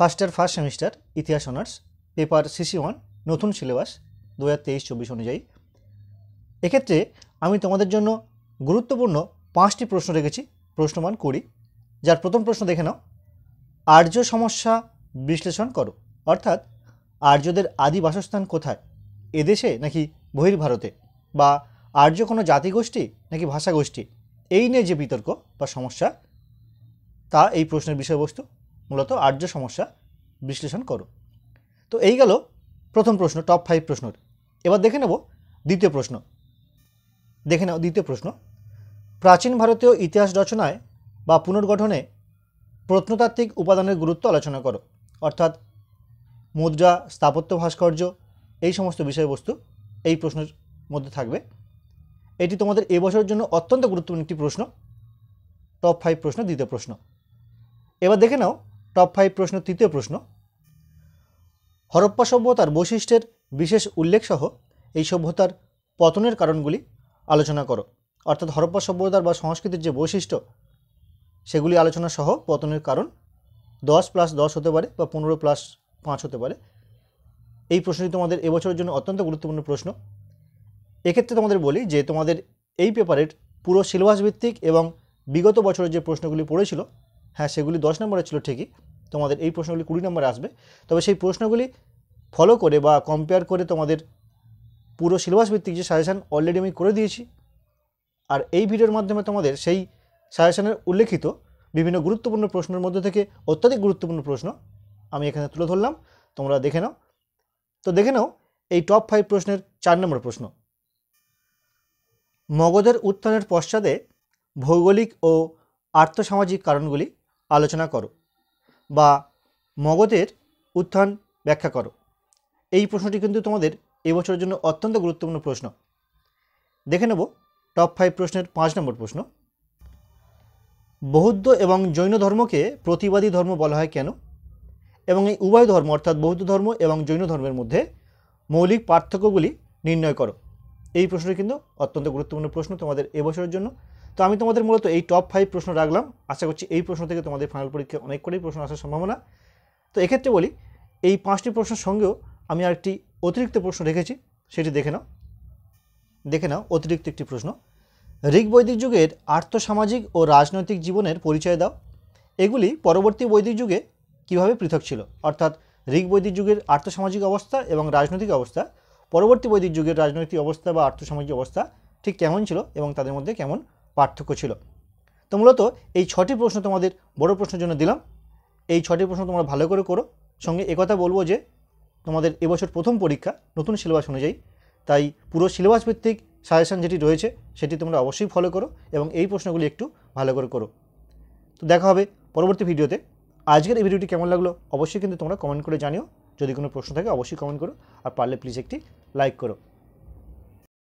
ইয়ার first semester ইতিহাস honours paper CC one নতুন syllabus দু হাজার তেইশ চব্বিশ অনুযায়ী এক্ষেত্রে আমি তোমাদের জন্য গুরুত্বপূর্ণ পাঁচটি প্রশ্ন রেখেছি প্রশ্নমান করি যার প্রথম প্রশ্ন দেখে নাও আর্য সমস্যা বিশ্লেষণ করো অর্থাৎ আর্যদের আদি বাসস্থান কোথায় এদেশে নাকি বহির্ভারতে বা আর্য কোনো জাতিগোষ্ঠী নাকি ভাষাগোষ্ঠী এই নিয়ে যে বিতর্ক বা সমস্যা তা এই প্রশ্নের বিষয়বস্তু মূলত আর্য সমস্যা বিশ্লেষণ করো তো এই গেল প্রথম প্রশ্ন টপ ফাইভ প্রশ্নর এবার দেখে নেব দ্বিতীয় প্রশ্ন দেখে নাও দ্বিতীয় প্রশ্ন প্রাচীন ভারতীয় ইতিহাস রচনায় বা পুনর্গঠনে প্রত্নতাত্ত্বিক উপাদানের গুরুত্ব আলোচনা করো অর্থাৎ মুদ্রা স্থাপত্য ভাস্কর্য এই সমস্ত বিষয়বস্তু এই প্রশ্নের মধ্যে থাকবে এটি তোমাদের এবছরের জন্য অত্যন্ত গুরুত্বপূর্ণ একটি প্রশ্ন টপ ফাইভ প্রশ্ন দ্বিতীয় প্রশ্ন এবার দেখে নাও টপ ফাইভ প্রশ্ন তৃতীয় প্রশ্ন হরপ্পা সভ্যতার বৈশিষ্ট্যের বিশেষ উল্লেখসহ এই সভ্যতার পতনের কারণগুলি আলোচনা করো অর্থাৎ হরপ্পা সভ্যতার বা সংস্কৃতির যে বৈশিষ্ট্য সেগুলি আলোচনা সহ পতনের কারণ দশ প্লাস দশ হতে পারে বা পনেরো প্লাস পাঁচ হতে পারে এই প্রশ্নটি তোমাদের এবছরের জন্য অত্যন্ত গুরুত্বপূর্ণ প্রশ্ন এক্ষেত্রে তোমাদের বলি যে তোমাদের এই পেপারের পুরো সিলেবাস ভিত্তিক এবং বিগত বছরের যে প্রশ্নগুলি পড়েছিল হ্যাঁ সেগুলি দশ নম্বরে ছিল ঠিকই তোমাদের এই প্রশ্নগুলি কুড়ি নম্বরে আসবে তবে সেই প্রশ্নগুলি ফলো করে বা কম্পেয়ার করে তোমাদের পুরো সিলেবাস ভিত্তিক যে সাজেশান অলরেডি আমি করে দিয়েছি আর এই ভিডিওর মাধ্যমে তোমাদের সেই সাজেশানের উল্লেখিত বিভিন্ন গুরুত্বপূর্ণ প্রশ্নের মধ্যে থেকে অত্যাধিক গুরুত্বপূর্ণ প্রশ্ন আমি এখানে তুলে ধরলাম তোমরা দেখে নাও তো দেখে নাও এই টপ ফাইভ প্রশ্নের চার নম্বর প্রশ্ন মগধের উত্থানের পশ্চাতে ভৌগোলিক ও আর্থসামাজিক কারণগুলি আলোচনা করো বা মগধের উত্থান ব্যাখ্যা করো এই প্রশ্নটি কিন্তু তোমাদের এবছরের জন্য অত্যন্ত গুরুত্বপূর্ণ প্রশ্ন দেখে নেব টপ ফাইভ প্রশ্নের পাঁচ নম্বর প্রশ্ন বৌদ্ধ এবং জৈন ধর্মকে প্রতিবাদী ধর্ম বলা হয় কেন এবং এই উভয় ধর্ম অর্থাৎ বৌদ্ধ ধর্ম এবং জৈন ধর্মের মধ্যে মৌলিক পার্থক্যগুলি নির্ণয় করো এই প্রশ্নটি কিন্তু অত্যন্ত গুরুত্বপূর্ণ প্রশ্ন তোমাদের এবছরের জন্য তো আমি তোমাদের মূলত এই টপ ফাইভ প্রশ্ন রাখলাম আশা করছি এই প্রশ্ন থেকে তোমাদের ফাইনাল পরীক্ষায় অনেক করেই প্রশ্ন আসার সম্ভাবনা তো এক্ষেত্রে বলি এই পাঁচটি প্রশ্নের সঙ্গেও আমি আরেকটি অতিরিক্ত প্রশ্ন রেখেছি সেটি দেখে নাও দেখে নাও অতিরিক্ত একটি প্রশ্ন ঋগ বৈদিক যুগের আর্থসামাজিক ও রাজনৈতিক জীবনের পরিচয় দাও এগুলি পরবর্তী বৈদিক যুগে কিভাবে পৃথক ছিল অর্থাৎ ঋগ বৈদিক যুগের আর্থসামাজিক অবস্থা এবং রাজনৈতিক অবস্থা পরবর্তী বৈদিক যুগের রাজনৈতিক অবস্থা বা আর্থসামাজিক অবস্থা ঠিক কেমন ছিল এবং তাদের মধ্যে কেমন পার্থক্য ছিল তো মূলত এই ছটি প্রশ্ন তোমাদের বড় প্রশ্নের জন্য দিলাম এই ছটি প্রশ্ন তোমরা ভালো করে করো সঙ্গে একথা বলবো যে তোমাদের এবছর প্রথম পরীক্ষা নতুন সিলেবাস অনুযায়ী তাই পুরো সিলেবাস ভিত্তিক সাজেশান যেটি রয়েছে সেটি তোমরা অবশ্যই ফলো করো এবং এই প্রশ্নগুলি একটু ভালো করে করো তো দেখা হবে পরবর্তী ভিডিওতে আজকের এই ভিডিওটি কেমন লাগলো অবশ্যই কিন্তু তোমরা কমেন্ট করে জানিও যদি কোনো প্রশ্ন থাকে অবশ্যই কমেন্ট করো আর পারলে প্লিজ একটি লাইক করো